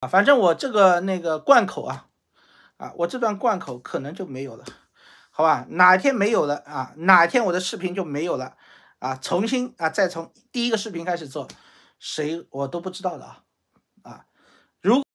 啊，反正我这个那个罐口啊，啊，我这段罐口可能就没有了，好吧？哪天没有了啊？哪天我的视频就没有了啊？重新啊，再从第一个视频开始做，谁我都不知道的啊啊！如。